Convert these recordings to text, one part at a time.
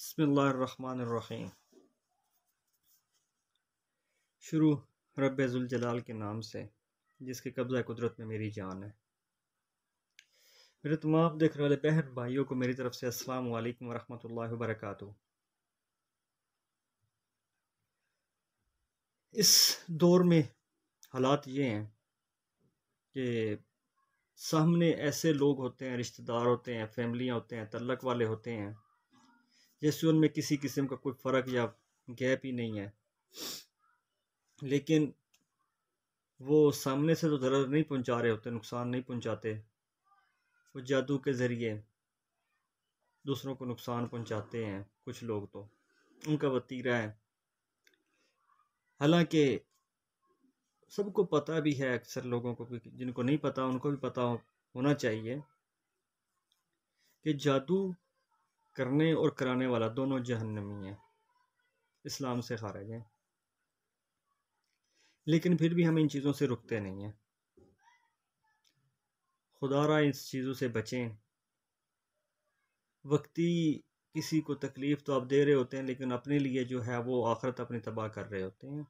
बसमीम शुरू रबाल के नाम से जिसके कब्ज़ा कुदरत में मेरी जान है मेरे तमाम देखने वाले बहन भाइयों को मेरी तरफ से अस्सलाम वालेकुम वरहमतुल्लाहि इस दौर में हालात ये हैं कि सामने ऐसे लोग होते हैं रिश्तेदार होते हैं फैमिलियाँ होते हैं तल्लक वाले होते हैं जैसे उनमें किसी किस्म का कोई फ़र्क या गैप ही नहीं है लेकिन वो सामने से तो दर्द नहीं पहुंचा रहे होते नुकसान नहीं पहुंचाते वो जादू के ज़रिए दूसरों को नुकसान पहुंचाते हैं कुछ लोग तो उनका वतीरा है हालांकि सबको पता भी है अक्सर लोगों को भी जिनको नहीं पता उनको भी पता होना चाहिए कि जादू करने और कराने वाला दोनों जहन्नमी है इस्लाम से खारिज है लेकिन फिर भी हम इन चीज़ों से रुकते नहीं हैं रहा इस चीज़ों से बचें वक्ती किसी को तकलीफ़ तो आप दे रहे होते हैं लेकिन अपने लिए जो है वो आखरत अपनी तबाह कर रहे होते हैं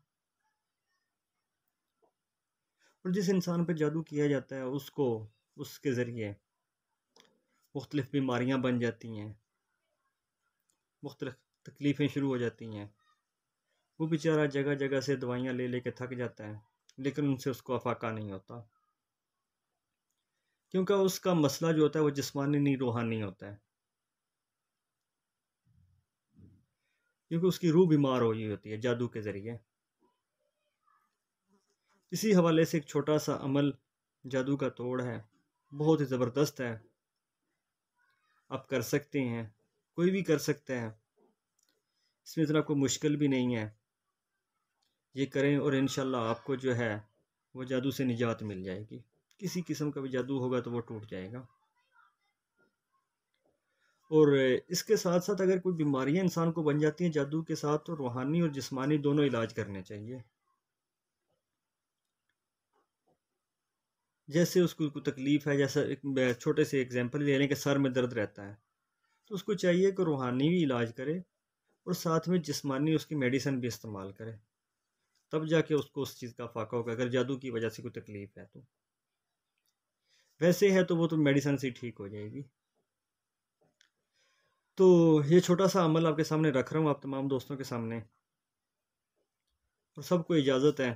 और जिस इंसान पर जादू किया जाता है उसको उसके ज़रिए मुख्तलिफ़ बीमारियाँ बन जाती हैं मुख्तल तकलीफ़ें शुरू हो जाती हैं वो बेचारा जगह जगह से दवाइयाँ ले लेके थक जाता है लेकिन उनसे उसको अफाका नहीं होता क्योंकि उसका मसला जो होता है वो जिसमानी नहीं रूहानी होता है क्योंकि उसकी रूह बीमार हो गई होती है जादू के ज़रिए इसी हवाले से एक छोटा सा अमल जादू का तोड़ है बहुत ही ज़बरदस्त है आप कर सकते हैं कोई भी कर सकता है इसमें इतना आपको मुश्किल भी नहीं है ये करें और इन आपको जो है वो जादू से निजात मिल जाएगी किसी किस्म का भी जादू होगा तो वो टूट जाएगा और इसके साथ साथ अगर कोई बीमारियां इंसान को बन जाती हैं जादू के साथ तो रूहानी और जिस्मानी दोनों इलाज करने चाहिए जैसे उसको कोई तकलीफ़ है जैसा छोटे से एग्जांपल ले लें कि सर में दर्द रहता है तो उसको चाहिए कि रूहानी भी इलाज करे और साथ में जिसमानी उसकी मेडिसिन भी इस्तेमाल करे तब जाके उसको उस चीज़ का फाका होगा अगर जादू की वजह से कोई तकलीफ है तो वैसे है तो वो तो मेडिसिन से ठीक हो जाएगी तो ये छोटा सा अमल आपके सामने रख रहा हूँ आप तमाम दोस्तों के सामने और सबको इजाज़त है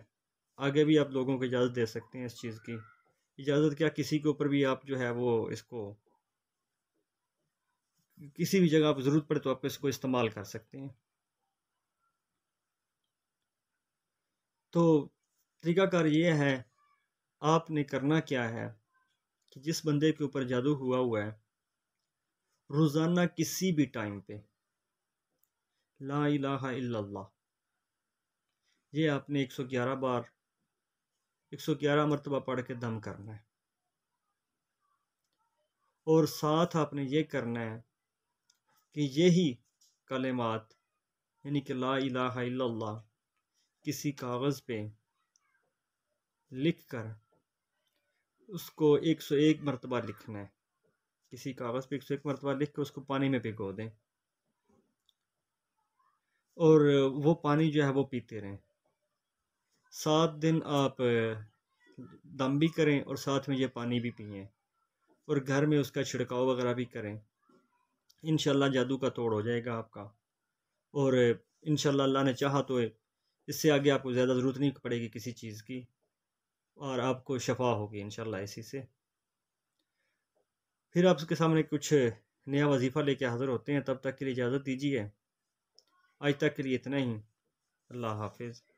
आगे भी आप लोगों को इजाज़त दे सकते हैं इस चीज़ की इजाज़त क्या किसी के ऊपर भी आप जो है वो इसको किसी भी जगह आप ज़रूरत पड़े तो आप इसको इस्तेमाल कर सकते हैं तो तरीकाकार ये है आपने करना क्या है कि जिस बंदे के ऊपर जादू हुआ हुआ है रोज़ाना किसी भी टाइम पे ला इलाहा इल्लल्लाह ये आपने 111 बार 111 मरतबा पढ़ के दम करना है और साथ आपने ये करना है कि यही कलेमात यानी कि ला इलाहा इल्लल्लाह किसी कागज़ पे लिख कर उसको एक सौ एक मरतबा लिखना है किसी कागज़ पे एक सौ एक मरतबा लिख कर उसको पानी में भिगो दें और वो पानी जो है वो पीते रहें सात दिन आप दम भी करें और साथ में ये पानी भी पिए और घर में उसका छिड़काव वगैरह भी करें इन जादू का तोड़ हो जाएगा आपका और इन अल्लाह ने चाहा तो इससे आगे आपको ज़्यादा ज़रूरत नहीं पड़ेगी किसी चीज़ की और आपको शफा होगी इन इसी से फिर आपके सामने कुछ नया वजीफ़ा लेके हाज़िर होते हैं तब तक के लिए इजाज़त दीजिए आज तक के लिए इतना ही अल्लाह हाफिज़